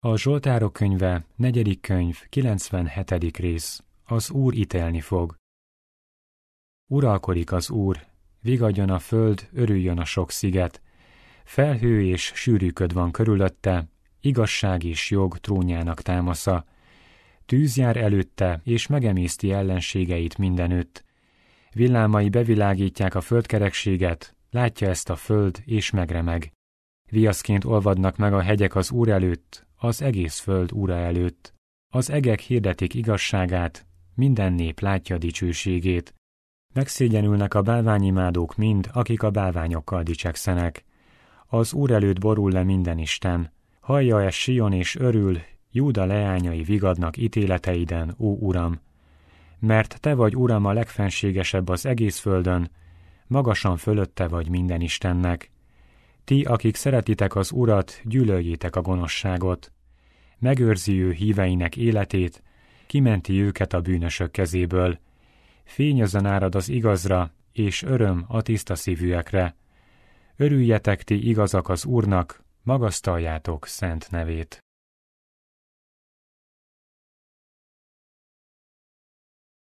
A Zsoltárok könyve, negyedik könyv, 97. rész. Az Úr ítélni fog. Uralkodik az Úr, vigadjon a föld, örüljön a sok sziget. Felhő és sűrűköd van körülötte, igazság és jog trónjának támasza. Tűz jár előtte, és megemészti ellenségeit mindenütt. Villámai bevilágítják a földkerekséget, látja ezt a föld, és megremeg. Viaszként olvadnak meg a hegyek az Úr előtt, az egész föld ura előtt. Az egek hirdetik igazságát, minden nép látja dicsőségét. Megszégyenülnek a bálványimádók mind, akik a bálványokkal dicsekszenek. Az úr előtt borul le minden Isten. Hallja ez Sion és örül, Júda leányai vigadnak ítéleteiden, ó Uram! Mert Te vagy, Uram, a legfenségesebb az egész földön, magasan fölötte vagy minden Istennek. Ti, akik szeretitek az Urat, gyűlöljétek a gonoszságot megőrzi ő híveinek életét, kimenti őket a bűnösök kezéből. Fényözön árad az igazra, és öröm a tiszta szívűekre. Örüljetek ti igazak az Úrnak, magasztaljátok szent nevét.